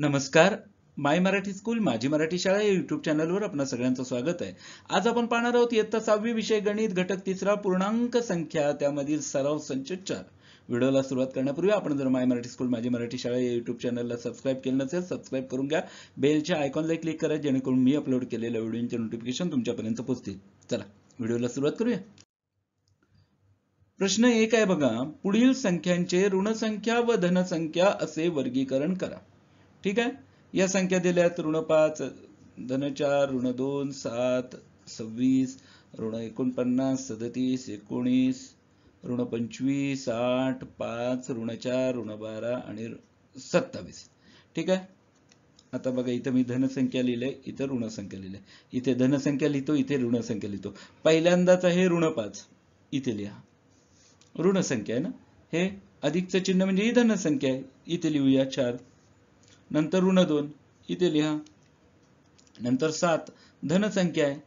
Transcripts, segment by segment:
नमस्कार माय मराठी स्कूल माझी मराठी शाळा या युट्यूब चॅनलवर आपण सगळ्यांचं स्वागत आहे आज आपण पाहणार आहोत इयत्ता सहावी विषय गणित घटक तिसरा पूर्णांक संख्या त्यामधील सराव संच चार व्हिडिओला सुरुवात करण्यापूर्वी आपण जर माय मराठी स्कूल माझी मराठी शाळा या युट्यूब चॅनलला सबस्क्राईब केलं नसेल सबस्क्राईब करून घ्या बेलच्या आयकॉनला क्लिक करा जेणेकरून मी अपलोड केलेल्या व्हिडिओचे नोटिफिकेशन तुमच्यापर्यंत पोहोचतील चला व्हिडिओला सुरुवात करूया प्रश्न एक आहे बघा पुढील संख्यांचे ऋणसंख्या व धनसंख्या असे वर्गीकरण करा ठीक आहे या संख्या दिल्या आहेत ऋण पाच धन चार ऋण दोन सात सव्वीस ऋण एकोणपन्नास सदतीस एकोणीस ऋण पंचवीस आठ पाच ऋण चार ऋण बारा आणि सत्तावीस ठीक आहे आता बघा इथं मी धनसंख्या लिहिले इथं ऋणसंख्या लिहिले इथे धनसंख्या लिहितो इथे ऋणसंख्या लिहितो पहिल्यांदाच आहे ऋण पाच इथे लिहा ऋणसंख्या आहे ना हे अधिकचं चिन्ह म्हणजे ही धनसंख्या आहे इथे लिहूया चार नंतर ऋण दोन इथे लिहा नंतर सात धनसंख्या आहे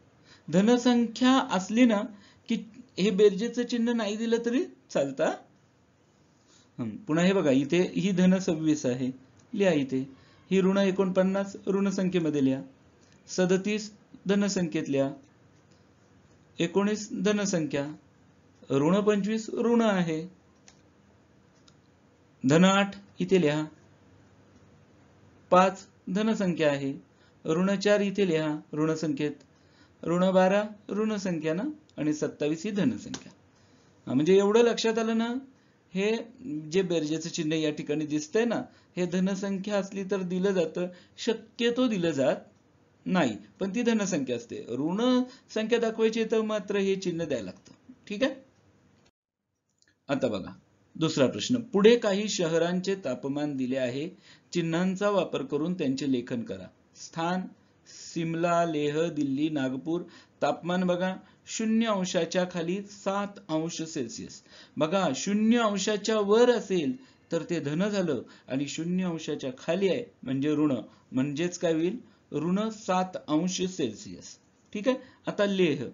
धनसंख्या असली ना की हे बेरजेचं चिन्ह नाही दिलं तरी चालता पुन्हा हे बघा इथे ही धन सव्वीस आहे लिहा इथे ही ऋण एकोणपन्नास ऋणसंख्येमध्ये लिहा सदतीस धनसंख्येत लिहा एकोणीस धनसंख्या ऋण पंचवीस ऋण आहे धन आठ इथे लिहा पाच धनसंख्या आहे ऋण चार इथे लिहा ऋणसंख्येत ऋण बारा संख्या ना आणि सत्तावीस ही धनसंख्या म्हणजे एवढं लक्षात आलं ना हे जे बेरजेचं चिन्ह या ठिकाणी दिसतंय ना हे धनसंख्या असली तर दिलं जातं शक्यतो दिलं जात नाही पण ती धनसंख्या असते ऋण संख्या दाखवायची तर मात्र हे चिन्ह द्यायला लागतं ठीक आहे आता बघा दुसरा प्रश्न पुढे काही शहरांचे तापमान दिले आहे चिन्हांचा वापर करून त्यांचे लेखन करा स्थान सिमला लेह दिल्ली नागपूर तापमान बघा शून्य अंशाच्या खाली सात अंश सेल्सिअस बघा शून्य अंशाच्या वर असेल तर ते धन झालं आणि शून्य अंशाच्या खाली आहे म्हणजे ऋण म्हणजेच काय होईल ऋण सात अंश सेल्सिअस ठीक आहे आता लेह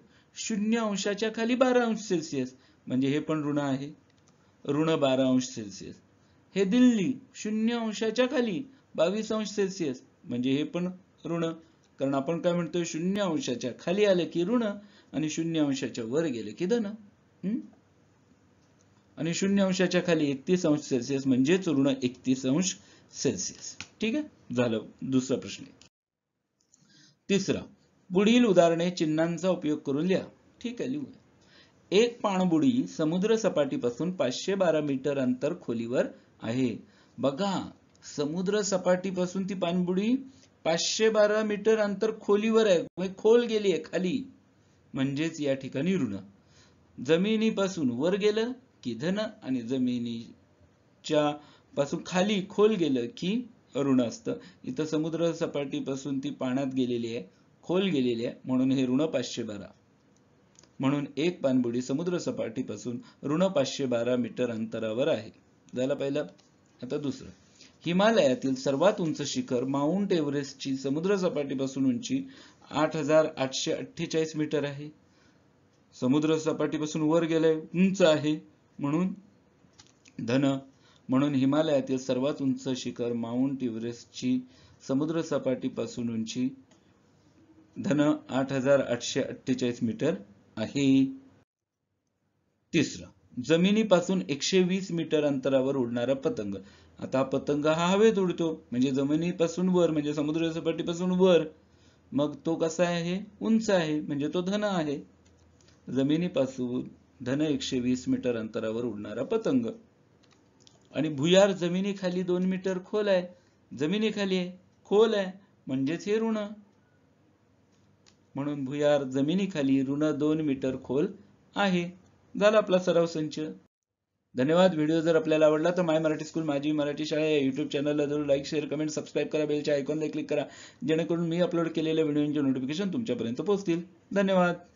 शून्य अंशाच्या खाली बारा अंश सेल्सिअस म्हणजे हे पण ऋण आहे ऋण बारा अंश सेल्सिअस हे दिल्ली शून्य अंशाच्या खाली बावीस अंश सेल्सिअस म्हणजे हे पण ऋण कारण आपण काय म्हणतोय शून्य अंशाच्या खाली आलं की ऋण आणि शून्य अंशाच्या वर गेलं की धन आणि शून्य अंशाच्या खाली एकतीस अंश सेल्सिअस म्हणजेच ऋण एकतीस अंश सेल्सिअस ठीक आहे झालं दुसरा प्रश्न तिसरा पुढील उदाहरणे चिन्हांचा उपयोग करून लिहा ठीक आहे लिहूया एक पाणबुडी समुद्र सपाटीपासून पाचशे बारा मीटर अंतर खोलीवर आहे बघा समुद्र सपाटीपासून ती पाणबुडी पाचशे बारा मीटर अंतर खोलीवर आहे म्हणजे खोल गेली आहे खाली म्हणजेच या ठिकाणी ऋण जमिनीपासून वर गेलं की धन आणि जमिनीच्या पासून खाली खोल गेलं की ऋण असतं इथं समुद्र सपाटीपासून ती पाण्यात गेलेली आहे खोल गेलेली आहे म्हणून हे ऋण पाचशे बारा म्हणून एक पाणबुडी सपाटीपासून ऋण पाचशे बारा मीटर अंतरावर आहे झालं पहिलं आता दुसरं हिमालयातील सर्वात उंच शिखर माउंट एव्हरेस्टची सपाटीपासून उंची आठ हजार आठशे अठ्ठेचाळीस मीटर आहे समुद्र सपाटीपासून वर गेलंय उंच आहे म्हणून धन म्हणून हिमालयातील सर्वात उंच शिखर माउंट एव्हरेस्टची सपाटीपासून उंची धन आठ हजार आठशे अठ्ठेचाळीस मीटर आहे तिसरा जमिनीपासून एकशे वीस मीटर अंतरावर उडणारा पतंग आता पतंग हा हवेत उडतो म्हणजे जमिनीपासून वर म्हणजे समुद्र वर मग तो कसा आहे उंच आहे म्हणजे तो धन आहे जमिनीपासून धन एकशे वीस मीटर अंतरावर उडणारा पतंग आणि भुयार जमिनीखाली दोन मीटर खोल आहे जमिनीखाली आहे खोल आहे म्हणजेच हे ऋण म्हणून भुयार जमिनीखाली ऋण दोन मीटर खोल आहे झाला आपला सराव संच धन्यवाद व्हिडिओ जर आपल्याला आवडला तर माय मराठी स्कूल माझी मराठी शाळा या युट्यूब चॅनलला जरूर लाईक शेअर कमेंट सबस्क्राईब करा बेलच्या आयकॉनला क्लिक करा जेणेकरून मी अपलोड केलेल्या व्हिडिओंचे नोटिफिकेशन तुमच्यापर्यंत पोहोचतील धन्यवाद